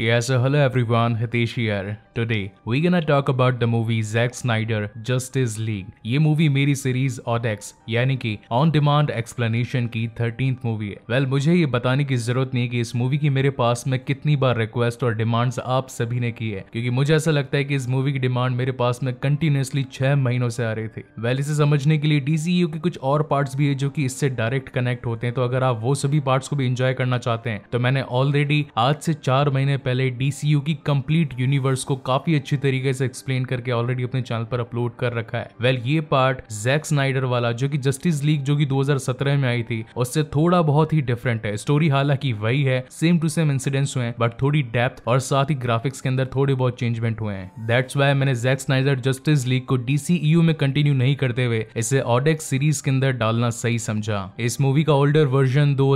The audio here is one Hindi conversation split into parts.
Yes, so hello everyone, Hitesh here. Today, we're gonna talk about the movie Zack Snyder Justice League. ये movie मेरी सीरीज ऑडेक्स यानी कि on demand explanation की 13th movie है well, मुझे ये बताने की जरूरत नहीं कि इस movie की मेरे पास में कितनी बार request और demands आप सभी ने की है क्योंकि मुझे ऐसा लगता है कि इस movie की demand मेरे पास में continuously छह महीनों से आ रही थी well, इसे समझने के लिए DCU के कुछ और parts भी है जो कि इससे direct connect होते हैं तो अगर आप वो सभी parts को भी enjoy करना चाहते हैं तो मैंने ऑलरेडी आज से चार महीने पहले डी की कंप्लीट यूनिवर्स को काफी अच्छी तरीके से एक्सप्लेन करके ऑलरेडी अपने चैनल पर अपलोड कर रखा है वेल well, ये पार्ट जैक स्नाइडर वाला जो कि जस्टिस लीग जो कि 2017 में आई थी उससे थोड़ा बहुत ही डिफरेंट है स्टोरी हालांकि वही है सेम टू सेम इंसिडेंट्स हुए हैं बट थोड़ी डेप्थ और साथ ही ग्राफिक्स के अंदर थोड़े बहुत चेंजमेंट हुए हैं दैट्स वाई मैंने जैक स्नाइडर जस्टिस लीग को डीसीयू e में कंटिन्यू नहीं करते हुए इसे ऑडेक्स सीरीज के अंदर डालना सही समझा इस मूवी का ओल्डर वर्जन दो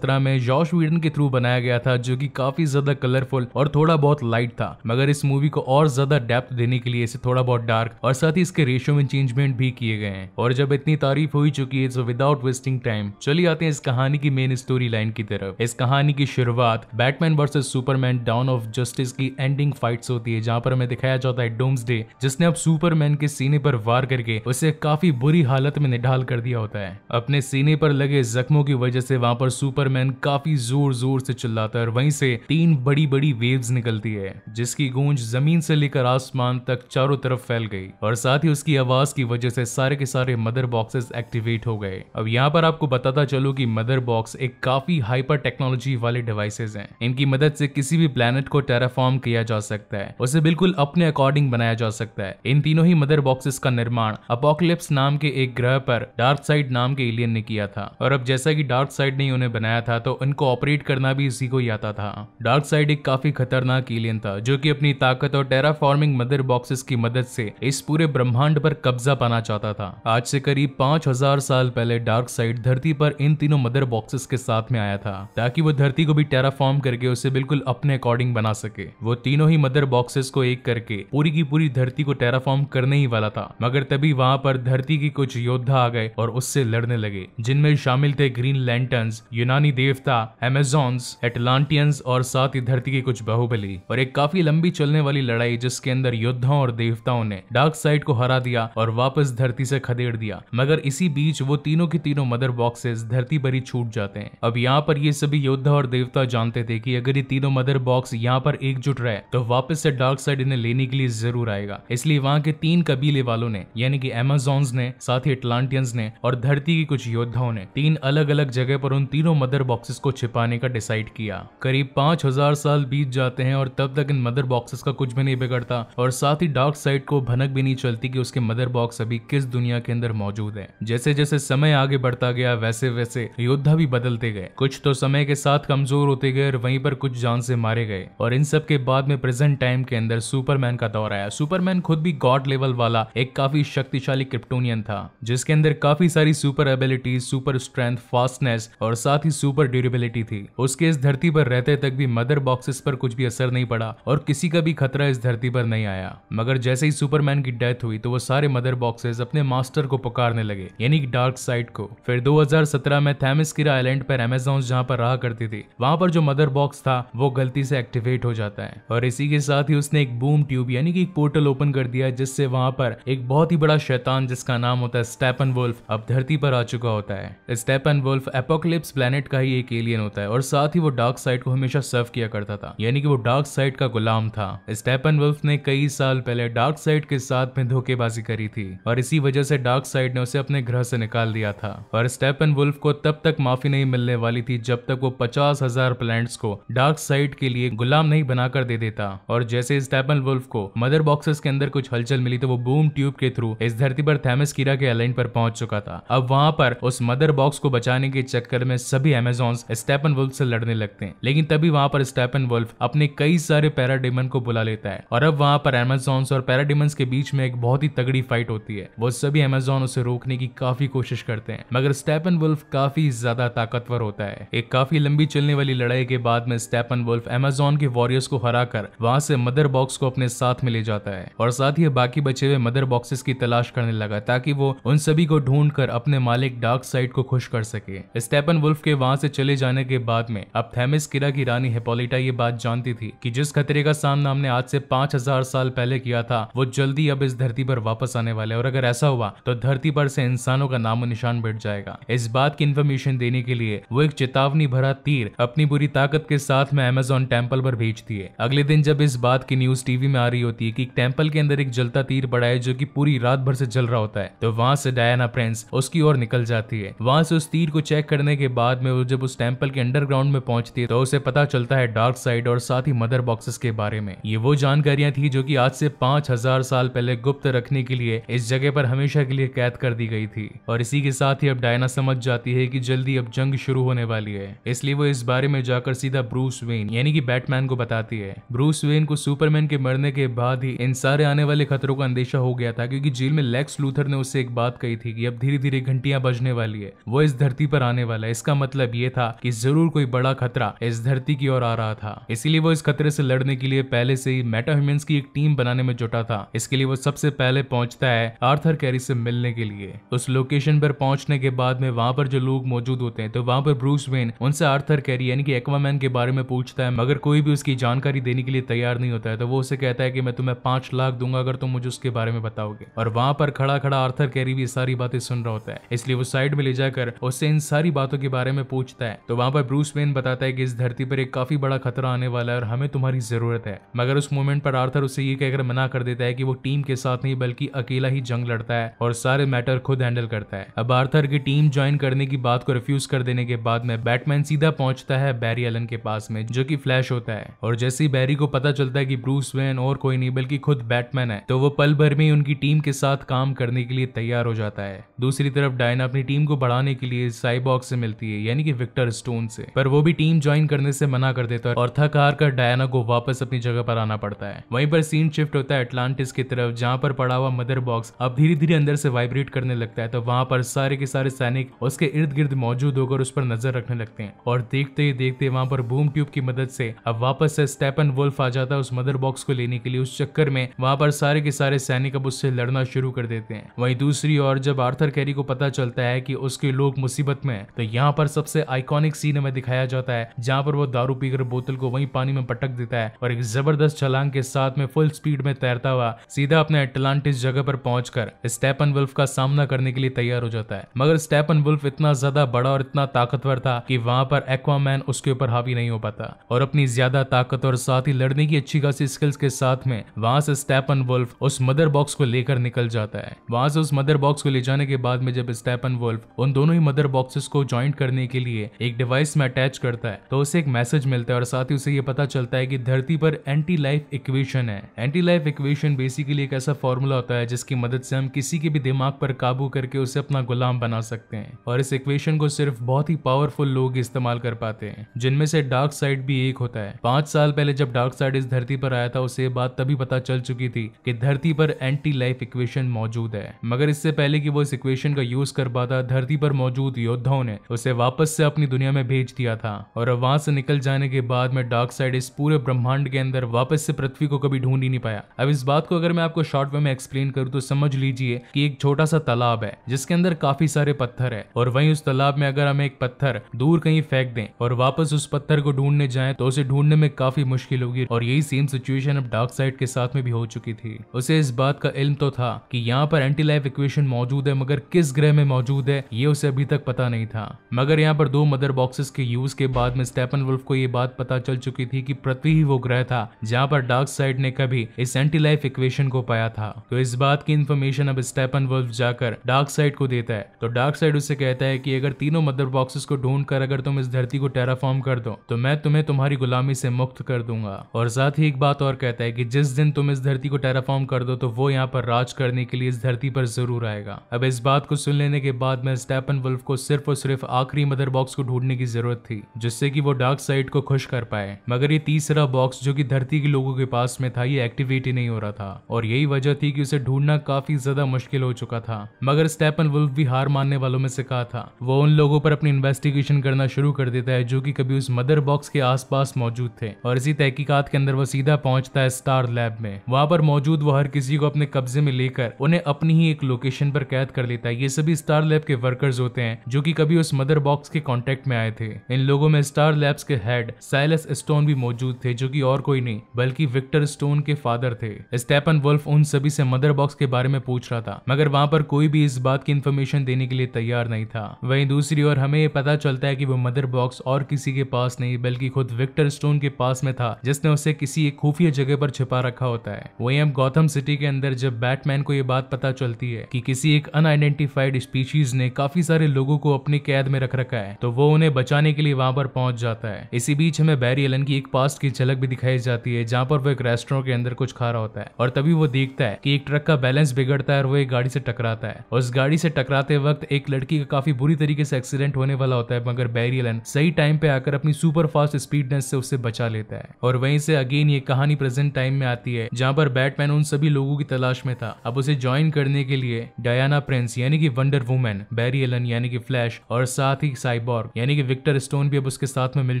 में जॉश वीडन के थ्रू बनाया गया था जो की काफी ज्यादा कलरफुल कलरफुल और थोड़ा बहुत लाइट था मगर इस मूवी को और ज्यादा डेप्थ देने के लिए इसे थोड़ा बहुत डार्क और साथ ही इसके रेशियो में चेंजमेंट भी किए गए हैं और जब इतनी तारीफ हो चुकी है तो विदाउट वेस्टिंग टाइम चली आते हैं इस कहानी की मेन स्टोरी लाइन की तरफ इस कहानी की शुरुआत Batman versus Superman dawn of Justice की एंडिंग फाइट होती है जहां पर हमें दिखाया जाता है डोम्स डे जिसने अब सुपरमैन के सीने पर वार करके उसे काफी बुरी हालत में निढाल कर दिया होता है अपने सीने पर लगे जख्मों की वजह से वहां पर सुपरमैन काफी जोर जोर से चिल्लाता है और वहीं से तीन बड़ी बड़ी बड़ी वेव्स निकलती है जिसकी गूंज जमीन से लेकर आसमान तक चारों तरफ फैल गई और साथ ही उसकी आवाज की वजह से सारे के सारे मदर बॉक्सेस एक्टिवेट हो गए अब यहाँ पर आपको बताता चलो कि मदर बॉक्स एक काफी हाइपर टेक्नोलॉजी वाले डिवाइसेज हैं इनकी मदद से किसी भी प्लेनेट को टेराफॉर्म किया जा सकता है उसे बिल्कुल अपने अकॉर्डिंग बनाया जा सकता है इन तीनों ही मदर बॉक्सेस का निर्माण अपोकलिप्स नाम के एक ग्रह पर डार्क साइड नाम के एलियन ने किया था और अब जैसा कि डार्क साइड ने उन्हें बनाया था तो इनको ऑपरेट करना भी इसी को ही आता था डार्क साइड एक काफी खतरनाक एलियन था जो कि अपनी ताकत और टेराफॉर्मिंग मदर बॉक्सेस की मदद से इस पूरे ब्रह्मांड पर कब्जा पाना चाहता था आज से करीब पांच हजार साल पहले डार्क साइड धरती पर इन तीनों मदर बॉक्सेस के साथ में आया था ताकि वो धरती को भी टेराफॉर्म करके उसे बिल्कुल अपने अकॉर्डिंग बना सके वो तीनों ही मदर बॉक्सेस को एक करके पूरी की पूरी धरती को टेराफॉर्म करने ही वाला था मगर तभी वहां पर धरती के कुछ योद्धा आ गए और उससे लड़ने लगे जिनमें शामिल थे ग्रीन लैंटर्न यूनानी देवता एमेजोन्स एटलांटियंस और साथ ही धरती के की कुछ बाहुबली और एक काफी लंबी चलने वाली लड़ाई जिसके अंदर योद्धाओं और देवताओं ने डार्क साइड को हरा दिया और वापस धरती से खदेड़ दिया मगर इसी बीच वो तीनों के तीनों मदर बॉक्सेस धरती पर ही छूट जाते हैं अब यहाँ पर ये सभी योद्धा और देवता जानते थे कि अगर ये तीनों मदर बॉक्स यहाँ पर एकजुट रहे तो वापस से डार्क साइड इन्हें लेने के लिए जरूर आएगा इसलिए वहाँ के तीन कबीले वालों ने यानी कि एमेजोन्स ने साथ ही अटलांटियंस ने और धरती के कुछ योद्धाओं ने तीन अलग अलग जगह पर उन तीनों मदर बॉक्सेस को छिपाने का डिसाइड किया करीब पांच हजार साल साल बीत जाते हैं और तब तक इन मदर बॉक्सेस का कुछ भी नहीं बिगड़ता और साथ ही डार्क साइड को भनक भी नहीं चलती कि उसके मदर बॉक्स अभी किस दुनिया के अंदर मौजूद है जैसे जैसे समय आगे बढ़ता गया वैसे वैसे योद्धा भी बदलते गए कुछ तो समय के साथ कमजोर होते गए और वहीं पर कुछ जान से मारे गए और इन सब के बाद में प्रेजेंट टाइम के अंदर सुपरमैन का दौर आया सुपरमैन खुद भी गॉड लेवल वाला एक काफी शक्तिशाली क्रिप्टोनियन था जिसके अंदर काफी सारी super abilities super strength fastness और साथ ही सुपर ड्यूरेबिलिटी थी उसके इस धरती पर रहते तक भी मदर बॉक्स फोर्सेस पर कुछ भी असर नहीं पड़ा और किसी का भी खतरा इस धरती पर नहीं आया मगर जैसे ही सुपरमैन की डेथ हुई तो वो सारे मदर बॉक्सेस अपने मास्टर को पुकारने लगे यानी डार्क साइड को फिर 2017 में थैमिस्किरा आइलैंड पर एमेजोन जहाँ पर रहा करती थी वहां पर जो मदर बॉक्स था वो गलती से एक्टिवेट हो जाता है और इसी के साथ ही उसने एक बूम ट्यूब यानी कि एक पोर्टल ओपन कर दिया जिससे वहां पर एक बहुत ही बड़ा शैतान जिसका नाम होता है स्टेपन वोल्फ अब धरती पर आ चुका होता है स्टेपन वोल्फ एपोकलिप्स प्लेनेट का ही एक एलियन होता है और साथ ही वो डार्क साइड को हमेशा सर्व किया करता था था यानी कि वो डार्क साइड का गुलाम था स्टेपन वुल्फ ने कई साल पहले डार्क साइड के साथ में धोखेबाजी करी थी और इसी वजह से डार्क साइड ने उसे अपने ग्रह से निकाल दिया था और स्टेपन वुल्फ को तब तक माफी नहीं मिलने वाली थी जब तक वो पचास हजार प्लांट्स को डार्क साइड के लिए गुलाम नहीं बनाकर दे देता और जैसे स्टेपन वुल्फ को मदर बॉक्सेस के अंदर कुछ हलचल मिली तो वो बूम ट्यूब के थ्रू इस धरती पर थेमस कीरा के अलाइन पर पहुंच चुका था अब वहां पर उस मदर बॉक्स को बचाने के चक्कर में सभी एमेजोन स्टेपन वुल्फ से लड़ने लगते हैं लेकिन तभी वहां पर स्टेपन वुल्फ अपने कई सारे पैराडेमन को बुला लेता है और अब वहां पर एमेजोन और पैराडेमन के बीच में एक बहुत ही तगड़ी फाइट होती है वो सभी एमेजोन उसे रोकने की काफी कोशिश करते हैं मगर स्टेपन वुल्फ काफी ज्यादा ताकतवर होता है एक काफी लंबी चलने वाली लड़ाई के बाद में स्टेपन वुल्फ एमेजोन के वॉरियर्स को हरा कर वहां से मदर बॉक्स को अपने साथ में ले जाता है और साथ ही बाकी बचे हुए मदर बॉक्सेस की तलाश करने लगा ताकि वो उन सभी को ढूंढ कर अपने मालिक डार्क साइड को खुश कर सके स्टेपन वुल्फ के वहां से चले जाने के बाद में अब थैमिस किरा की रानी हेपोलिटा ये बात जानती थी कि जिस खतरे का सामना हमने आज से पांच हजार साल पहले किया था वो जल्दी अब इस धरती पर वापस आने वाले और अगर ऐसा हुआ तो धरती पर से इंसानों का नामो निशान बैठ जाएगा इस बात की इन्फॉर्मेशन देने के लिए वो एक चेतावनी भरा तीर अपनी बुरी ताकत के साथ में अमेजोन टेम्पल पर भेजती है अगले दिन जब इस बात की न्यूज टीवी में आ रही होती है की टेम्पल के अंदर एक जलता तीर पड़ा है जो की पूरी रात भर से जल रहा होता है तो वहां से डायना प्रिंस उसकी ओर निकल जाती है वहां से उस तीर को चेक करने के बाद में वो जब उस टेम्पल के अंडरग्राउंड में पहुंचती है तो उसे पता चलता है डार्क साइड साइड और साथ ही मदर बॉक्सेस के बारे में ये वो जानकारियां थी जो कि आज से पांच हजार साल पहले गुप्त रखने के लिए इस जगह पर हमेशा के लिए कैद कर दी गई थी और इसी के साथ ही अब डायना समझ जाती है कि जल्दी अब जंग शुरू होने वाली है इसलिए वो इस बारे में जाकर सीधा ब्रूस वेन यानी की बैटमैन को बताती है ब्रूस वेन को सुपरमैन के मरने के बाद ही इन सारे आने वाले खतरों का अंदेशा हो गया था क्योंकि जेल में लेक्स लूथर ने उससे एक बात कही थी कि अब धीरे धीरे घंटियां बजने वाली है वो इस धरती पर आने वाला है इसका मतलब ये था कि जरूर कोई बड़ा खतरा इस धरती की ओर आ रहा था हाँ। इसीलिए वो इस खतरे से लड़ने के लिए पहले से ही ह्यूम की एक टीम बनाने में जुटा था इसके लिए वो सबसे पहले पहुंचता है आर्थर कैरी से मिलने के लिए उस लोकेशन पर पहुंचने के बाद में वहां पर जो लोग मौजूद होते हैं तो वहां पर ब्रूस वेन उनसे आर्थर कैरी यानी कि एक्वामैन के बारे में पूछता है मगर कोई भी उसकी जानकारी देने के लिए तैयार नहीं होता है तो वो उसे कहता है कि मैं तुम्हें पांच लाख दूंगा अगर तुम मुझे उसके बारे में बताओगे और वहां पर खड़ा खड़ा आर्थर कैरी भी सारी बातें सुन रहा होता है इसलिए वो साइड में ले जाकर उससे इन सारी बातों के बारे में पूछता है तो वहां पर ब्रूस वेन बताता है कि इस धरती पर एक काफी बड़ा खतरा मौका आने वाला है और हमें तुम्हारी ज़रूरत है मगर उस मोमेंट पर आर्थर उसे ये कहकर मना कर देता है कि वो टीम के साथ नहीं बल्कि अकेला ही जंग लड़ता है और सारे मैटर खुद हैंडल करता है अब आर्थर की टीम ज्वाइन करने की बात को रिफ्यूज कर देने के बाद में बैटमैन सीधा पहुंचता है बैरी एलन के पास में जो की फ्लैश होता है और जैसे ही बैरी को पता चलता है की ब्रूस वेन और कोई नहीं बल्कि खुद बैटमैन है तो वो पल भर में उनकी टीम के साथ काम करने के लिए तैयार हो जाता है दूसरी तरफ डायना अपनी टीम को बढ़ाने के लिए साइबॉक्स से मिलती है यानी कि विक्टर स्टोन से पर वो भी टीम ज्वाइन करने से मना कर देता है और कार का डायना को वापस अपनी जगह पर आना पड़ता है वहीं पर सीन शिफ्ट होता है अटलांटिस की तरफ जहाँ पर पड़ा हुआ मदर बॉक्स अब धीरे धीरे अंदर से वाइब्रेट करने लगता है तो वहाँ पर सारे के सारे सैनिक उसके इर्द गिर्द मौजूद होकर उस पर नजर रखने लगते हैं और देखते ही देखते वहाँ पर बूम ट्यूब की मदद से अब वापस से स्टेपन वुल्फ आ जाता है उस मदर बॉक्स को लेने के लिए उस चक्कर में वहाँ पर सारे के सारे सैनिक अब उससे लड़ना शुरू कर देते हैं वहीं दूसरी ओर जब आर्थर कैरी को पता चलता है कि उसके लोग मुसीबत में है तो यहाँ पर सबसे आइकॉनिक सीन में दिखाया जाता है जहाँ पर वो दारू पीकर बोतल को वहीं पानी में पटक देता है और एक जबरदस्त छलांग के साथ में फुल स्पीड में तैरता हुआ सीधा अपने अटलांटिस जगह पर पहुंचकर स्टेपन वुल्फ का सामना करने के लिए तैयार हो जाता है मगर स्टेपन वुल्फ इतना ज्यादा बड़ा और इतना ताकतवर था कि वहां पर एक्वामैन उसके ऊपर हावी नहीं हो पाता और अपनी ज्यादा ताकत और साथ ही लड़ने की अच्छी खासी स्किल्स के साथ में वहां से स्टेपन वुल्फ उस मदर बॉक्स को लेकर निकल जाता है वहां से उस मदर बॉक्स को ले जाने के बाद में जब स्टेपन वुल्फ उन दोनों ही मदर बॉक्सेस को ज्वाइंट करने के लिए एक डिवाइस में अटैच करता है तो उसे एक मैसेज मिलता है और साथ जाते उसे ये पता चलता है कि धरती पर एंटी लाइफ इक्वेशन है एंटी लाइफ इक्वेशन बेसिकली एक ऐसा फॉर्मूला होता है जिसकी मदद से हम किसी के भी दिमाग पर काबू करके उसे अपना गुलाम बना सकते हैं और इस इक्वेशन को सिर्फ बहुत ही पावरफुल लोग इस्तेमाल कर पाते हैं जिनमें से डार्क साइड भी एक होता है पांच साल पहले जब डार्क साइड इस धरती पर आया था उसे बात तभी पता चल चुकी थी कि धरती पर एंटी लाइफ इक्वेशन मौजूद है मगर इससे पहले कि वो इस इक्वेशन का यूज कर पाता धरती पर मौजूद योद्धाओं ने उसे वापस से अपनी दुनिया में भेज दिया था और वहां से निकल जाने के बाद में में डार्क साइड इस पूरे ब्रह्मांड के अंदर वापस से पृथ्वी को कभी ढूंढ ही नहीं पाया अब इस बात को अगर मैं आपको शॉर्ट वे में एक्सप्लेन करूँ तो समझ लीजिए कि एक छोटा सा तालाब है जिसके अंदर काफी सारे पत्थर है और वहीं उस तालाब में अगर हम एक पत्थर दूर कहीं फेंक दें और वापस उस पत्थर को ढूंढने जाए तो उसे ढूंढने में काफी मुश्किल होगी और यही सेम सिचुएशन अब डार्क साइड के साथ में भी हो चुकी थी उसे इस बात का इल्म तो था कि यहाँ पर एंटी लाइफ इक्वेशन मौजूद है मगर किस ग्रह में मौजूद है ये उसे अभी तक पता नहीं था मगर यहाँ पर दो मदर बॉक्सेस के यूज के बाद में स्टेपन वुल्फ को ये बात पता चल चल चुकी थी कि पृथ्वी ही वो ग्रह था जहाँ पर डार्क साइड ने कभी इस एंटी लाइफ इक्वेशन को पाया था तो इस बात की इन्फॉर्मेशन अब स्टेपन वर्फ जाकर डार्क साइड को देता है तो डार्क साइड उसे कहता है कि अगर तीनों मदर बॉक्सेस को ढूंढ कर अगर तुम इस धरती को टेराफॉर्म कर दो तो मैं तुम्हें तुम्हारी गुलामी से मुक्त कर दूंगा और साथ ही एक बात और कहता है कि जिस दिन तुम इस धरती को टेराफॉर्म कर दो तो वो यहाँ पर राज करने के लिए इस धरती पर जरूर आएगा अब इस बात को सुन लेने के बाद में स्टेपन वुल्फ को सिर्फ और सिर्फ आखिरी मदर बॉक्स को ढूंढने की जरूरत थी जिससे कि वो डार्क साइड को खुश कर पाए है मगर ये तीसरा बॉक्स जो कि धरती के लोगों के पास में था ये एक्टिवेट ही नहीं हो रहा था और यही वजह थी कि उसे ढूंढना काफी ज्यादा मुश्किल हो चुका था मगर स्टेपन वुल्फ भी हार मानने वालों में से कहा था वो उन लोगों पर अपनी इन्वेस्टिगेशन करना शुरू कर देता है जो कि कभी उस मदर बॉक्स के आसपास मौजूद थे और इसी तहकीकात के अंदर वो सीधा पहुंचता है स्टार लैब में वहां पर मौजूद वो हर किसी को अपने कब्जे में लेकर उन्हें अपनी ही एक लोकेशन पर कैद कर लेता है ये सभी स्टार लैब के वर्कर्स होते हैं जो कि कभी उस मदर बॉक्स के कॉन्टेक्ट में आए थे इन लोगों में स्टार लैब्स के हेड साइलस स्टोन भी मौजूद थे जो कि और कोई नहीं बल्कि विक्टर स्टोन के फादर थे स्टेपन वुल्फ उन सभी से मदर बॉक्स के बारे में पूछ रहा था मगर वहां पर कोई भी इस बात की इन्फॉर्मेशन देने के लिए तैयार नहीं था वहीं दूसरी ओर हमें पता चलता है कि वो मदर बॉक्स और किसी के पास नहीं बल्कि खुद विक्टर स्टोन के पास में था जिसने उसे किसी एक खुफिया जगह पर छिपा रखा होता है वही अब गौतम सिटी के अंदर जब बैटमैन को ये बात पता चलती है कि किसी एक अनआइडेंटिफाइड स्पीशीज ने काफी सारे लोगों को अपनी कैद में रख रखा है तो वो उन्हें बचाने के लिए वहां पर पहुंच जाता है इसी बीच हमें बैरी हैरी एलन की एक पास की झलक भी दिखाई जाती है जहाँ पर वो एक रेस्टोरेंट के अंदर कुछ खा रहा होता है और तभी वो देखता है की एक ट्रक का बैलेंस बिगड़ता है और वो एक गाड़ी से टकराता है उस गाड़ी से टकराते वक्त एक लड़की का काफी बुरी तरीके से एक्सीडेंट होने वाला होता है मगर बैरी एलन सही टाइम पे आकर अपनी सुपर फास्ट स्पीडनेस से उसे बचा लेता है और वहीं से अगेन ये कहानी प्रेजेंट टाइम में आती है जहाँ पर बैटमैन उन सभी लोगों की तलाश में था अब उसे ज्वाइन करने के लिए डायना प्रिंस यानी कि वंडर वुमेन बैरी एलन यानी कि फ्लैश और साथ ही साइबॉर्ग यानी कि विक्टर स्टोन भी अब उसके साथ में मिल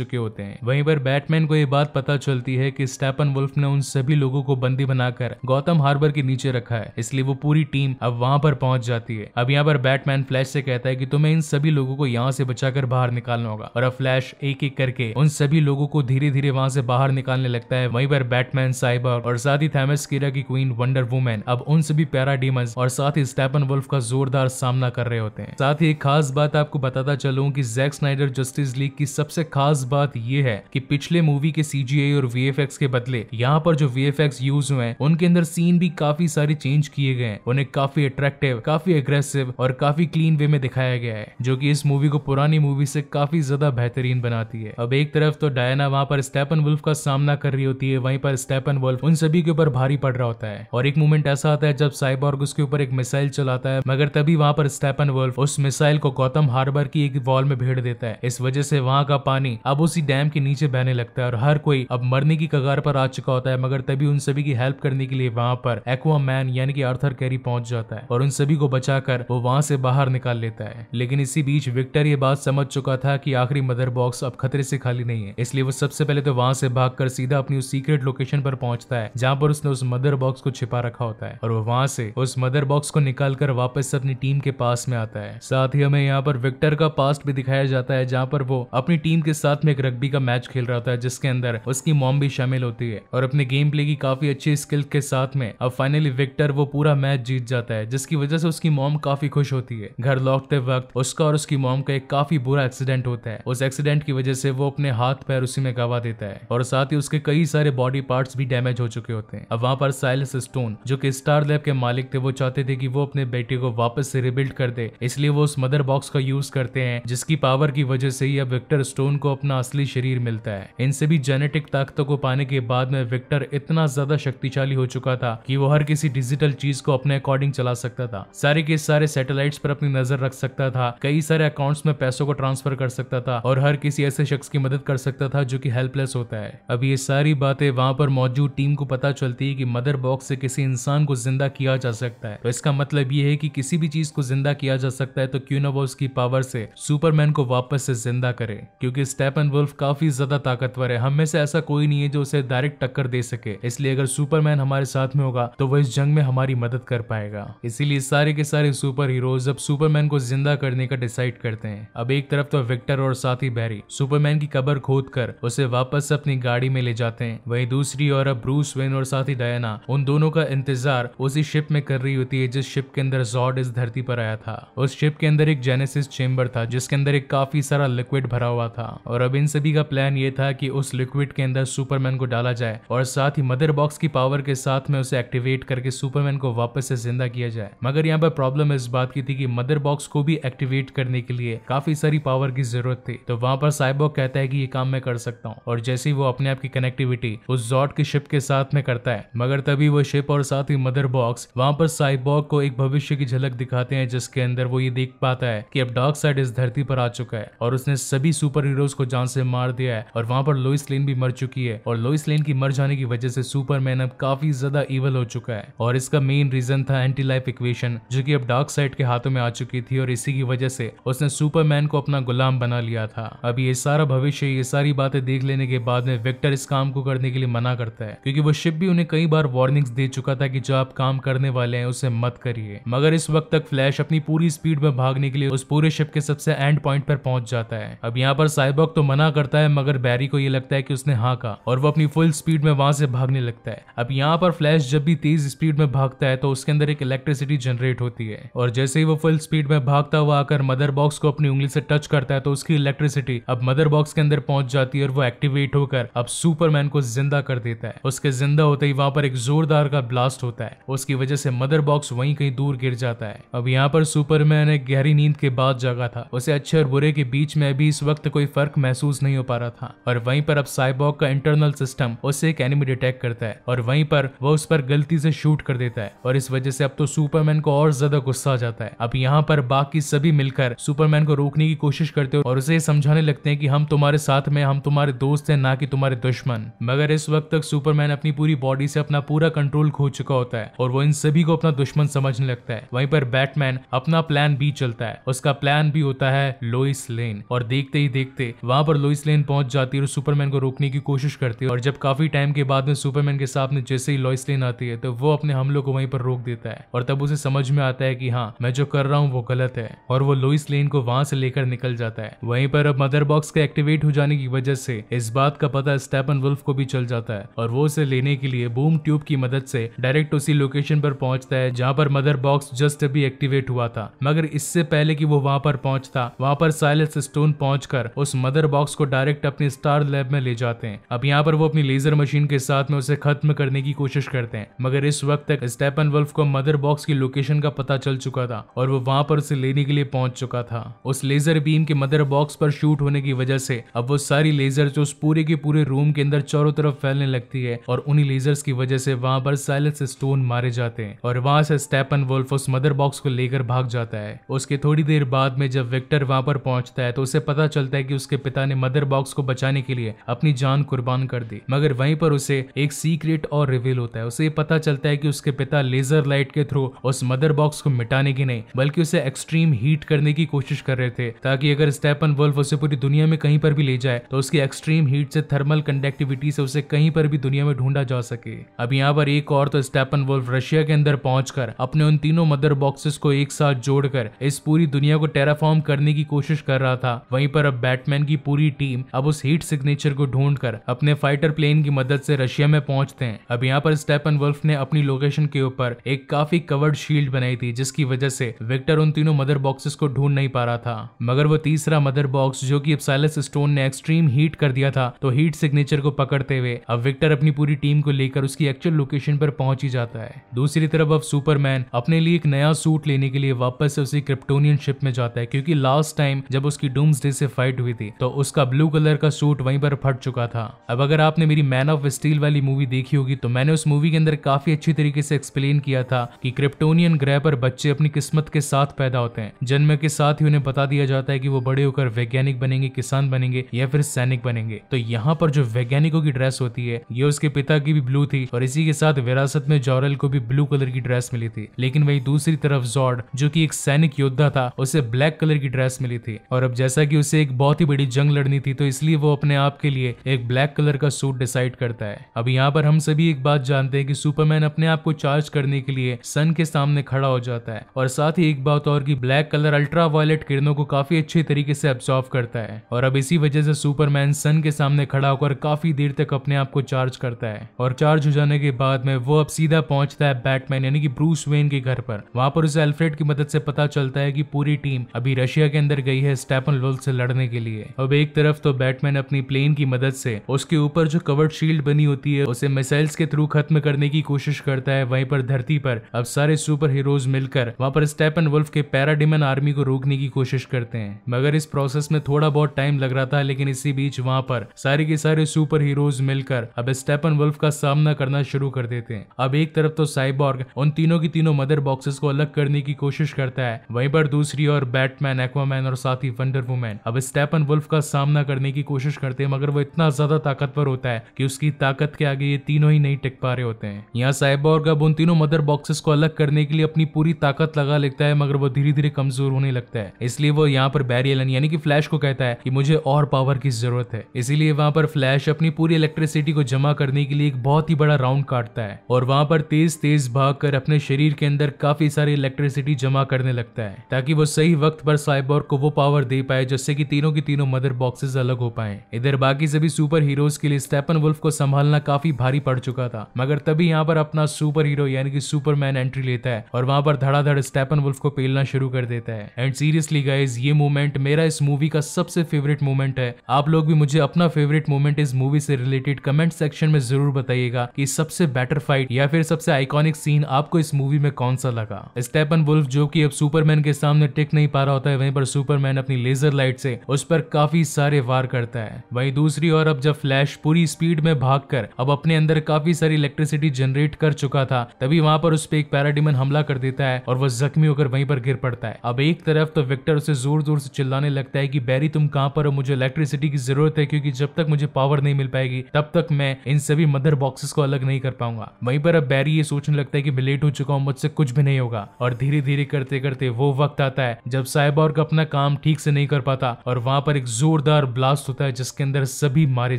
चुके होते हैं वहीं बार बैटमैन को ये बात पता चलती है कि स्टेपन वुल्फ ने उन सभी लोगों को बंदी बनाकर गौतम हार्बर के नीचे रखा है इसलिए वो पूरी टीम अब वहां पर पहुंच जाती है अब यहाँ पर बैटमैन फ्लैश से कहता है कि तुम्हें इन सभी लोगों को यहाँ से बचाकर बाहर निकालना होगा और अब फ्लैश एक एक करके उन सभी लोगों को धीरे धीरे वहां से बाहर निकालने लगता है वहीं पर बैटमैन साइबर और साथ ही थैमस कीरा की क्वीन वंडर वुमेन अब उन सभी पैरा डीमंस और साथ ही स्टेपन वुल्फ का जोरदार सामना कर रहे होते हैं साथ ही एक खास बात आपको बताता चलूं कि जैक स्नाइडर जस्टिस लीग की सबसे खास बात यह है कि कि पिछले मूवी के सी और वी के बदले यहाँ पर जो वी यूज हुए हैं उनके अंदर सीन भी काफी सारे चेंज किए गए हैं उन्हें काफी अट्रैक्टिव काफी अग्रेसिव और काफी क्लीन वे में दिखाया गया है जो कि इस मूवी को पुरानी मूवी से काफी ज्यादा बेहतरीन बनाती है अब एक तरफ तो डायना वहाँ पर स्टेपन वुल्फ का सामना कर रही होती है वहीं पर स्टेपन वुल्फ उन सभी के ऊपर भारी पड़ रहा होता है और एक मोमेंट ऐसा आता है जब साइबॉर्ग उसके ऊपर एक मिसाइल चलाता है मगर तभी वहाँ पर स्टेपन वुल्फ उस मिसाइल को गौतम हार्बर की एक वॉल में भेड़ देता है इस वजह से वहाँ का पानी अब उसी डैम के नीचे बहने लगता है और हर कोई अब मरने की कगार पर आ चुका होता है मगर तभी उन सभी की हेल्प करने के लिए वहां पर एक्वा मैन यानी कि आर्थर कैरी पहुंच जाता है और उन सभी को बचाकर वो वहां से बाहर निकाल लेता है लेकिन इसी बीच विक्टर ये बात समझ चुका था कि आखिरी मदर बॉक्स अब खतरे से खाली नहीं है इसलिए वो सबसे पहले तो वहां से भाग सीधा अपनी उस सीक्रेट लोकेशन पर पहुंचता है जहां पर उसने उस मदर बॉक्स को छिपा रखा होता है और वो वहां से उस मदर बॉक्स को निकाल कर वापस अपनी टीम के पास में आता है साथ ही हमें यहाँ पर विक्टर का पास्ट भी दिखाया जाता है जहाँ पर वो अपनी टीम के साथ में एक रग्बी का मैच खेल खेल रहा था जिसके अंदर उसकी मॉम भी शामिल होती है और अपने गेम प्ले की काफी अच्छी स्किल के साथ में अब फाइनली विक्टर वो पूरा मैच जीत जाता है जिसकी वजह से उसकी मॉम काफी खुश होती है घर लौटते वक्त उसका और उसकी मॉम का एक काफी बुरा एक्सीडेंट होता है उस एक्सीडेंट की वजह से वो अपने हाथ पैर उसी में गवा देता है और साथ ही उसके कई सारे बॉडी पार्ट भी डैमेज हो चुके होते हैं अब वहां पर साइलस स्टोन जो की स्टार लैब के मालिक थे वो चाहते थे कि वो अपने बेटे को वापस से रिबिल्ड कर दे इसलिए वो उस मदर बॉक्स का यूज करते हैं जिसकी पावर की वजह से ही अब विक्टर स्टोन को अपना असली शरीर मिलता है सकता है इन सभी जेनेटिक ताकतों को पाने के बाद में विक्टर इतना ज्यादा शक्तिशाली हो चुका था कि वो हर किसी डिजिटल चीज को अपने अकॉर्डिंग चला सकता था सारे के सारे सैटेलाइट्स पर अपनी नजर रख सकता था कई सारे अकाउंट्स में पैसों को ट्रांसफर कर सकता था और हर किसी ऐसे शख्स की मदद कर सकता था जो की हेल्पलेस होता है अब ये सारी बातें वहां पर मौजूद टीम को पता चलती है कि मदर बॉक्स से किसी इंसान को जिंदा किया जा सकता है तो इसका मतलब ये है कि किसी भी चीज को जिंदा किया जा सकता है तो क्यों ना वो उसकी पावर से सुपरमैन को वापस से जिंदा करे क्योंकि स्टेपन वुल्फ काफी ज्यादा ताकतवर है हम में से ऐसा कोई नहीं है जो उसे डायरेक्ट टक्कर दे सके इसलिए अगर सुपरमैन हमारे साथ में होगा तो वह इस जंग में हमारी मदद कर पाएगा इसीलिए सारे के सारे सुपर हीरोज अब सुपरमैन को जिंदा करने का डिसाइड करते हैं अब एक तरफ तो विक्टर और साथ ही बैरी सुपरमैन की कबर खोद उसे वापस अपनी गाड़ी में ले जाते हैं वही दूसरी और अब ब्रूस वेन और साथ ही डायना उन दोनों का इंतजार उसी शिप में कर रही होती है जिस शिप के अंदर जॉर्ड इस धरती पर आया था उस शिप के अंदर एक जेनेसिस चेम्बर था जिसके अंदर एक काफी सारा लिक्विड भरा हुआ था और अब इन सभी का प्लान ये था कि उस लिक्विड के अंदर सुपरमैन को डाला जाए और साथ ही मदर बॉक्स की पावर के साथ में उसे एक्टिवेट करके सुपरमैन को वापस से जिंदा किया जाए मगर यहाँ पर प्रॉब्लम इस बात की थी कि मदर बॉक्स को भी एक्टिवेट करने के लिए काफी सारी पावर की जरूरत थी तो वहां पर साइबॉक कहता है कि ये काम मैं कर सकता हूँ और जैसे ही वो अपने आप की कनेक्टिविटी उस जॉट की शिप के साथ में करता है मगर तभी वो शिप और साथ ही मदर बॉक्स वहां पर साइबॉक को एक भविष्य की झलक दिखाते हैं जिसके अंदर वो ये देख पाता है कि अब डार्क साइड इस धरती पर आ चुका है और उसने सभी सुपर हीरोज को जान से मार दिया है और वहां पर लोइस लेन भी मर चुकी है और लोइस लेन की मर जाने की वजह से सुपरमैन अब काफी ज्यादा इवल हो चुका है और इसका मेन रीजन था एंटी लाइफ इक्वेशन जो की अब डार्क साइड के हाथों में आ चुकी थी और इसी की वजह से उसने सुपरमैन को अपना गुलाम बना लिया था अब ये सारा भविष्य ये सारी बातें देख लेने के बाद में वेक्टर इस काम को करने के लिए मना करता है क्योंकि वो शिप भी उन्हें कई बार वार्निंग्स दे चुका था कि जो आप काम करने वाले हैं उसे मत करिए मगर इस वक्त तक फ्लैश अपनी पूरी स्पीड में भागने के लिए उस पूरे शिप के सबसे एंड पॉइंट पर पहुंच जाता है अब यहाँ पर साइबॉक तो मना करता है मगर बैरी को ये लगता है कि उसने हाँ कहा और वो अपनी फुल स्पीड में वहां से भागने लगता है अब यहाँ पर फ्लैश जब भी तेज स्पीड में भागता है तो उसके अंदर एक इलेक्ट्रिसिटी जनरेट होती है और जैसे ही वो फुल स्पीड में भागता हुआ आकर मदर बॉक्स को अपनी उंगली से टच करता है तो उसकी इलेक्ट्रिसिटी अब मदर बॉक्स के अंदर पहुंच जाती है और वो एक्टिवेट होकर अब सुपरमैन को जिंदा कर देता है उसके जिंदा होते ही वहां पर एक जोरदार का ब्लास्ट होता है उसकी वजह से मदर बॉक्स वहीं कहीं दूर गिर जाता है अब यहाँ पर सुपरमैन एक गहरी नींद के बाद जागा था उसे अच्छे और बुरे के बीच में भी इस वक्त कोई फर्क महसूस नहीं हो पा रहा था और वहीं पर अब साइबॉग का इंटरनल सिस्टम उसे एक एनिमी डिटेक्ट करता है और वहीं पर वह उस पर गलती से शूट कर देता है और इस वजह से अब तो सुपरमैन को और ज्यादा गुस्सा आ जाता है अब यहाँ पर बाकी सभी मिलकर सुपरमैन को रोकने की कोशिश करते हो और उसे समझाने लगते हैं कि हम तुम्हारे साथ में हम तुम्हारे दोस्त हैं ना कि तुम्हारे दुश्मन मगर इस वक्त तक सुपरमैन अपनी पूरी बॉडी से अपना पूरा कंट्रोल खो चुका होता है और वो इन सभी को अपना दुश्मन समझने लगता है वहीं पर बैटमैन अपना प्लान भी चलता है उसका प्लान भी होता है लोइस लेन और देखते ही देखते वहां पर लोइस लेन पहुंच जाती है और सुपरमैन को रोकने की कोशिश करती है और जब काफी टाइम के बाद में सुपरमैन के सामने जैसे ही लॉइस लेन आती है तो वो अपने हमलों को वहीं पर रोक देता है और तब उसे समझ में आता है कि हाँ मैं जो कर रहा हूँ वो गलत है और वो लोइस लेन को वहां से लेकर निकल जाता है वहीं पर अब मदर बॉक्स के एक्टिवेट हो जाने की वजह से इस बात का पता स्टेपन वुल्फ को भी चल जाता है और वो उसे लेने के लिए बूम ट्यूब की मदद से डायरेक्ट उसी लोकेशन पर पहुंचता है जहां पर मदर बॉक्स जस्ट अभी एक्टिवेट हुआ था मगर इससे पहले कि वो वहां पर पहुंचता वहां पर साइलेंस स्टोन पहुंचकर उस मदर बॉक्स को डायरेक्ट अपने स्टार लैब में ले जाते हैं अब यहाँ पर वो अपनी लेजर मशीन के साथ में उसे खत्म करने की कोशिश करते हैं मगर इस वक्त तक स्टेपन वल्फ को मदर बॉक्स की लोकेशन का पता चल चुका था और वो वहां पर उसे लेने के लिए पहुंच चुका था उस लेजर बीम के मदर बॉक्स पर शूट होने की वजह से अब वो सारी लेजर जो उस पूरे के पूरे रूम के अंदर चारों तरफ फैलने लगती है और उन्हीं लेजर्स की वजह से वहां पर साइलेंस स्टोन मारे जाते हैं और वहां से स्टेपन वोल्फ उस मदर बॉक्स को लेकर भाग जाता है उसके थोड़ी देर बाद में जब विक्टर वहां पर पहुंचता है तो उसे पता चलता है कि उसके पिता ने मदर बॉक्स को बचा बचाने के लिए अपनी जान कुर्बान कर दी मगर वहीं पर उसे एक सीक्रेट और रिवील होता है उसे ये पता चलता है कि उसके पिता लेजर लाइट के थ्रू उस मदर बॉक्स को मिटाने की नहीं बल्कि उसे एक्सट्रीम हीट करने की कोशिश कर रहे थे ताकि अगर स्टेपन वर्ल्फ उसे पूरी दुनिया में कहीं पर भी ले जाए तो उसकी एक्सट्रीम हीट से थर्मल कंडक्टिविटी से उसे कहीं पर भी दुनिया में ढूंढा जा सके अब यहाँ पर एक और तो स्टेपन वर्ल्फ रशिया के अंदर पहुंचकर अपने उन तीनों मदर बॉक्सेस को एक साथ जोड़कर इस पूरी दुनिया को टेराफॉर्म करने की कोशिश कर रहा था वहीं पर अब बैटमैन की पूरी टीम अब उस हीट सिग्नेचर को ढूंढकर अपने फाइटर प्लेन की मदद से रशिया में पहुंचते हैं अब यहाँ पर स्टेपन वुल्फ ने अपनी लोकेशन के ऊपर एक काफी कवर्ड शील्ड बनाई थी जिसकी वजह से विक्टर उन तीनों मदर बॉक्सेस को ढूंढ नहीं पा रहा था मगर वो तीसरा मदर बॉक्स जो की साइलस स्टोन ने एक्सट्रीम हीट कर दिया था तो हीट सिग्नेचर को पकड़ते हुए अब विक्टर अपनी पूरी टीम को लेकर उसकी एक्चुअल लोकेशन पर पहुंच ही जाता है दूसरी तरफ अब सुपरमैन अपने लिए एक नया सूट लेने के लिए वापस से उसी क्रिप्टोनियन शिप में जाता है क्योंकि लास्ट टाइम जब उसकी डूम्स डे से फाइट हुई थी तो उसका ब्लू कलर का सूट वहीं पर फट चुका था अब अगर आपने मेरी मैन ऑफ स्टील वाली मूवी देखी होगी तो मैंने उस मूवी के अंदर काफी अच्छी तरीके से एक्सप्लेन किया था कि क्रिप्टोनियन ग्रह पर बच्चे अपनी किस्मत के साथ पैदा होते हैं जन्म के साथ ही उन्हें बता दिया जाता है कि वो बड़े होकर वैज्ञानिक बनेंगे किसान बनेंगे या फिर सैनिक बनेंगे तो यहाँ पर जो वैज्ञानिकों की ड्रेस होती है ये उसके पिता की भी ब्लू थी और इसी के साथ विरासत में जॉरल को भी ब्लू कलर की ड्रेस मिली थी लेकिन वही दूसरी तरफ जॉर्ड जो की एक सैनिक योद्धा था उसे ब्लैक कलर की ड्रेस मिली थी और अब जैसा की उसे एक बहुत ही बड़ी जंग लड़नी थी तो इसलिए वो अपने आप के लिए एक ब्लैक कलर का सूट डिसाइड करता है अब यहाँ पर हम सभी एक बात जानते हैं कि सुपरमैन अपने आप को चार्ज करने के लिए सन के सामने खड़ा हो जाता है और साथ ही एक बात और की ब्लैक कलर अल्ट्रा वायलेट किरणों को काफी अच्छे तरीके से ऑब्जॉर्व करता है और अब इसी वजह से सुपरमैन सन के सामने खड़ा होकर काफी देर तक अपने आप को चार्ज करता है और चार्ज हो जाने के बाद में वो अब सीधा पहुंचता है बैटमैन यानी कि ब्रूस वेन के घर पर वहां पर उसे अल्फ्रेड की मदद से पता चलता है कि पूरी टीम अभी रशिया के अंदर गई है स्टेपन से लड़ने के लिए अब एक तरफ तो बैटमैन अपनी प्लेन की मदद से उसके ऊपर जो कवर्ड शील्ड बनी होती है उसे मिसाइल्स के थ्रू खत्म करने की कोशिश करता है वहीं पर धरती पर अब सारे सुपर हीरोज मिलकर वहां पर स्टेपन वुल्फ के पैराडिमन आर्मी को रोकने की कोशिश करते हैं मगर इस प्रोसेस में थोड़ा बहुत टाइम लग रहा था लेकिन इसी बीच वहां पर सारे के सारे सुपर हीरोज मिलकर अब स्टेपन वुल्फ का सामना करना शुरू कर देते हैं अब एक तरफ तो साइबॉर्ग उन तीनों की तीनों मदर बॉक्सेस को अलग करने की कोशिश करता है वहीं पर दूसरी ओर बैटमैन एक्वामैन और साथ ही वंडर वुमैन अब स्टेपन वुल्फ का सामना करने की कोशिश कोशिश करते हैं मगर वो इतना ज्यादा ताकतवर होता है कि उसकी ताकत के आगे ये तीनों ही नहीं टिक पा रहे होते हैं यहाँ साइबॉर्ग अब उन तीनों मदर बॉक्सेस को अलग करने के लिए अपनी पूरी ताकत लगा लेता है मगर वो धीरे धीरे कमजोर होने लगता है इसलिए वो यहाँ पर बैरियलन यानी कि फ्लैश को कहता है कि मुझे और पावर की जरूरत है इसीलिए वहां पर फ्लैश अपनी पूरी इलेक्ट्रिसिटी को जमा करने के लिए एक बहुत ही बड़ा राउंड काटता है और वहां पर तेज तेज भाग कर अपने शरीर के अंदर काफी सारी इलेक्ट्रिसिटी जमा करने लगता है ताकि वो सही वक्त पर साइबॉर्ग को वो पावर दे पाए जिससे कि तीनों की तीनों मदर बॉक्सेस अलग हो पाए है इधर बाकी सभी सुपर हीरोज के लिए स्टेपन वुल्फ को संभालना काफी भारी पड़ चुका था मगर तभी यहाँ पर अपना सुपर हीरो यानी कि सुपरमैन एंट्री लेता है और वहां पर धड़ाधड़ स्टेपन वुल्फ को पेलना शुरू कर देता है एंड सीरियसली गाइज ये मूवमेंट मेरा इस मूवी का सबसे फेवरेट मूवमेंट है आप लोग भी मुझे अपना फेवरेट मूवमेंट इस मूवी से रिलेटेड कमेंट सेक्शन में जरूर बताइएगा कि सबसे बेटर फाइट या फिर सबसे आइकॉनिक सीन आपको इस मूवी में कौन सा लगा स्टेपन वुल्फ जो कि अब सुपरमैन के सामने टिक नहीं पा रहा होता है वहीं पर सुपरमैन अपनी लेजर लाइट से उस पर काफी सारे वार करता है जाता है वहीं दूसरी ओर अब जब फ्लैश पूरी स्पीड में भाग कर अब अपने अंदर काफी सारी इलेक्ट्रिसिटी जनरेट कर चुका था तभी वहां पर उस पर एक पैराडिमन हमला कर देता है और वह जख्मी होकर वहीं पर गिर पड़ता है अब एक तरफ तो विक्टर उसे जोर जोर से चिल्लाने लगता है कि बैरी तुम कहां पर हो मुझे इलेक्ट्रिसिटी की जरूरत है क्योंकि जब तक मुझे पावर नहीं मिल पाएगी तब तक मैं इन सभी मदर बॉक्सेस को अलग नहीं कर पाऊंगा वहीं पर अब बैरी ये सोचने लगता है कि मैं लेट हो चुका हूँ मुझसे कुछ भी नहीं होगा और धीरे धीरे करते करते वो वक्त आता है जब साइबॉर्ग अपना काम ठीक से नहीं कर पाता और वहां पर एक जोरदार ब्लास्ट होता है है जिसके अंदर सभी मारे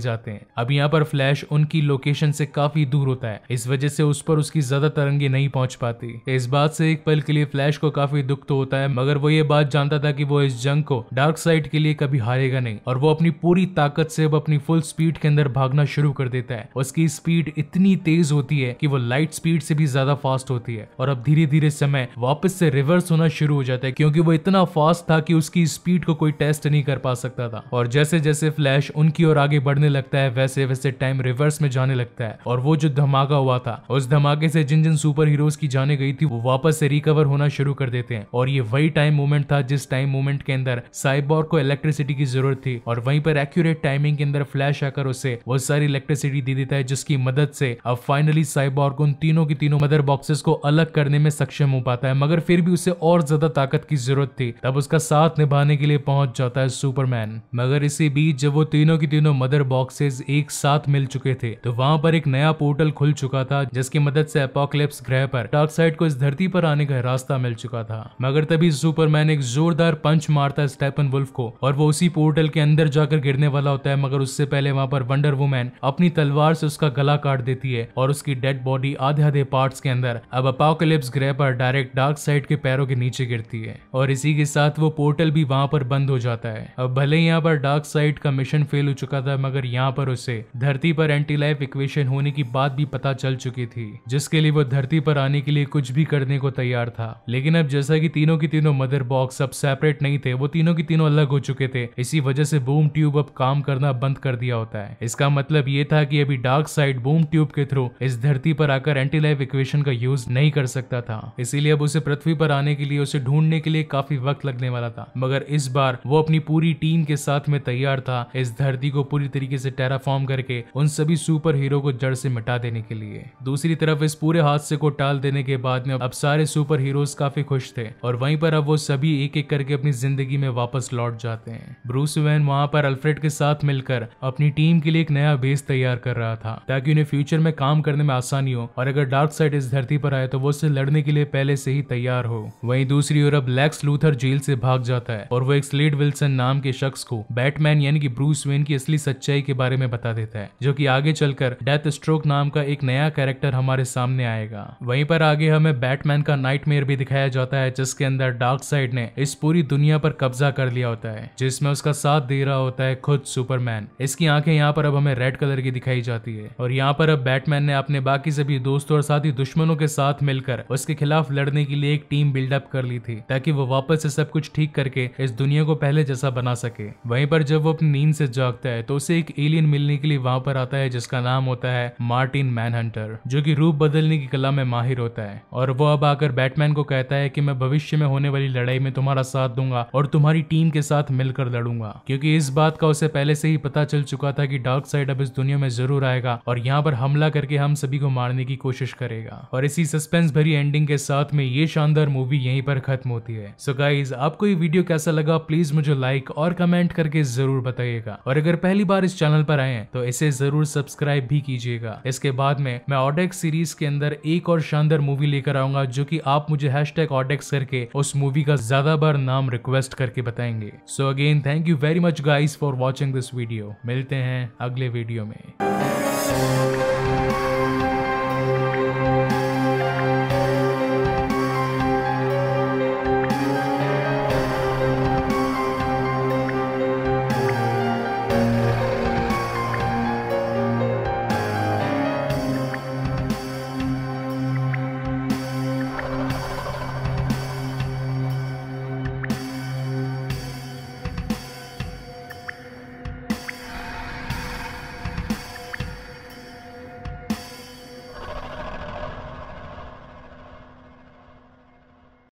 जाते हैं अब यहाँ पर फ्लैश उनकी लोकेशन से काफी दूर होता है इस वजह से उस पर उसकी ज्यादा तरंगे नहीं पहुंच पाती इस बात से एक पल के लिए फ्लैश को काफी दुख तो होता है मगर वो ये बात जानता था कि वो इस जंग को डार्क साइड के लिए कभी हारेगा नहीं और वो अपनी पूरी ताकत से अब अपनी फुल स्पीड के अंदर भागना शुरू कर देता है उसकी स्पीड इतनी तेज होती है कि वो लाइट स्पीड से भी ज्यादा फास्ट होती है और अब धीरे धीरे समय वापस से रिवर्स होना शुरू हो जाता है क्योंकि वो इतना फास्ट था कि उसकी स्पीड को कोई टेस्ट नहीं कर पा सकता था और जैसे जैसे फ्लैश उनकी ओर आगे बढ़ने लगता है वैसे वैसे टाइम रिवर्स में जाने लगता है और वो जो धमाका हुआ था उस धमाके से जिन जिन सुपर हीरोज की जाने गई थी वो वापस से रिकवर होना शुरू कर देते हैं और ये वही टाइम मोमेंट था जिस टाइम मोमेंट के अंदर साइबॉर को इलेक्ट्रिसिटी की जरूरत थी और वहीं पर एक्यूरेट टाइमिंग के अंदर फ्लैश आकर उसे वो सारी इलेक्ट्रिसिटी दे देता है जिसकी मदद से अब फाइनली साइबॉर्ग उन तीनों की तीनों मदर बॉक्सेस को अलग करने में सक्षम हो पाता है मगर फिर भी उसे और ज्यादा ताकत की जरूरत थी तब उसका साथ निभाने के लिए पहुंच जाता है सुपरमैन मगर इसी बीच जब जब वो तीनों की तीनों मदर बॉक्सेस एक साथ मिल चुके थे तो वहाँ पर एक नया पोर्टल खुल चुका था जिसकी मदद से अपोकलिप्स ग्रह पर डार्कसाइड को इस धरती पर आने का रास्ता मिल चुका था मगर तभी सुपरमैन एक जोरदार पंच मारता है स्टेपन वुल्फ को और वो उसी पोर्टल के अंदर जाकर गिरने वाला होता है मगर उससे पहले वहाँ पर वंडर वुमैन अपनी तलवार से उसका गला काट देती है और उसकी डेड बॉडी आधे आधे पार्ट के अंदर अब अपोकलिप्स ग्रह पर डायरेक्ट डार्क साइड के पैरों के नीचे गिरती है और इसी के साथ वो पोर्टल भी वहाँ पर बंद हो जाता है अब भले ही यहाँ पर डार्क साइड का मिशन फेल हो चुका था मगर यहाँ पर उसे धरती पर एंटी लाइफ इक्वेशन होने की बात भी पता चल चुकी थी जिसके लिए वो धरती पर आने के लिए कुछ भी करने को तैयार था लेकिन अब जैसा की तीनों की तीनों मदर बॉक्स अब सेपरेट नहीं थे वो तीनों की तीनों अलग हो चुके थे इसी वजह से बूम ट्यूब अब काम करना बंद कर दिया होता है इसका मतलब ये था कि अभी डार्क साइड बूम ट्यूब के थ्रू इस धरती पर आकर एंटी लाइफ इक्वेशन का यूज नहीं कर सकता था इसीलिए अब उसे पृथ्वी पर आने के लिए उसे ढूंढने के लिए काफी वक्त लगने वाला था मगर इस बार वो अपनी पूरी टीम के साथ में तैयार था इस धरती को पूरी तरीके से टेराफॉर्म करके उन सभी सुपर हीरो को जड़ से मिटा देने के लिए दूसरी तरफ इस पूरे हादसे को टाल देने के बाद में अब सारे सुपर हीरोज काफी खुश थे और वहीं पर अब वो सभी एक एक करके अपनी जिंदगी में वापस लौट जाते हैं ब्रूस वैन वहां पर अल्फ्रेड के साथ मिलकर अपनी टीम के लिए एक नया बेस तैयार कर रहा था ताकि उन्हें फ्यूचर में काम करने में आसानी हो और अगर डार्क साइड इस धरती पर आए तो वो उससे लड़ने के लिए पहले से ही तैयार हो वहीं दूसरी ओर अब लैक्स लूथर जेल से भाग जाता है और वो एक स्लेट विल्सन नाम के शख्स को बैटमैन यानी कि ब्रूस वेन की असली सच्चाई के बारे में बता देता है जो कि आगे चलकर डेथ स्ट्रोक नाम का एक नया कैरेक्टर हमारे सामने आएगा वहीं पर आगे हमें बैटमैन का नाइट भी दिखाया जाता है जिसके अंदर डार्क साइड ने इस पूरी दुनिया पर कब्जा कर लिया होता है जिसमें उसका साथ दे रहा होता है खुद सुपरमैन इसकी आंखें यहाँ पर अब हमें रेड कलर की दिखाई जाती है और यहाँ पर अब बैटमैन ने अपने बाकी सभी दोस्तों और साथ ही दुश्मनों के साथ मिलकर उसके खिलाफ लड़ने के लिए एक टीम बिल्डअप कर ली थी ताकि वो वापस से सब कुछ ठीक करके इस दुनिया को पहले जैसा बना सके वहीं पर जब वो अपनी नींद से जागता है तो उसे एक एलियन मिलने के लिए वहां पर आता है जिसका नाम होता है मार्टिन मैन हंटर जो की रूप बदलने की कला में माहिर होता है और वो अब आकर बैटमैन को कहता है की मैं भविष्य में होने वाली लड़ाई में तुम्हारा साथ दूंगा और तुम्हारी टीम के साथ मिलकर लड़ूंगा क्योंकि इस बात का उसे पहले से ही पता चल चुका था कि डार्क साइड अब इस दुनिया में जरूर आएगा और यहाँ पर हमला करके हम सभी को मारने की कोशिश करेगा और इसी सस्पेंस भरी एंडिंग के साथ में ये शानदार मूवी यहीं पर खत्म होती है सो so गाइज आपको ये वीडियो कैसा लगा प्लीज मुझे लाइक और कमेंट करके जरूर बताइए रहेगा और अगर पहली बार इस चैनल पर आए तो इसे जरूर सब्सक्राइब भी कीजिएगा इसके बाद में मैं ऑडेक्स सीरीज के अंदर एक और शानदार मूवी लेकर आऊंगा जो की आप मुझे हैश ऑडेक्स करके उस मूवी का ज्यादा बार नाम रिक्वेस्ट करके बताएंगे so again thank you very much guys for watching this video मिलते हैं अगले वीडियो में